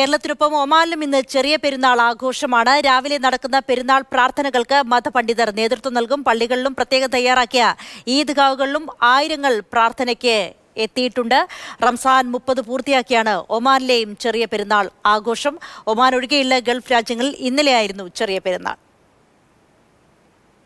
കേരളത്തിനൊപ്പം ഒമാനിലും ഇന്ന് ചെറിയ പെരുന്നാൾ ആഘോഷമാണ് രാവിലെ നടക്കുന്ന പെരുന്നാൾ പ്രാർത്ഥനകൾക്ക് മതപണ്ഡിതർ നേതൃത്വം നൽകും പള്ളികളിലും പ്രത്യേകം തയ്യാറാക്കിയ ഈദ്ഗാവുകളിലും ആയിരങ്ങൾ പ്രാർത്ഥനയ്ക്ക് എത്തിയിട്ടുണ്ട് റംസാൻ മുപ്പത് പൂർത്തിയാക്കിയാണ് ഒമാനിലെയും ചെറിയ പെരുന്നാൾ ആഘോഷം ഒമാൻ ഒഴികെയുള്ള ഗൾഫ് രാജ്യങ്ങളിൽ ഇന്നലെയായിരുന്നു ചെറിയ പെരുന്നാൾ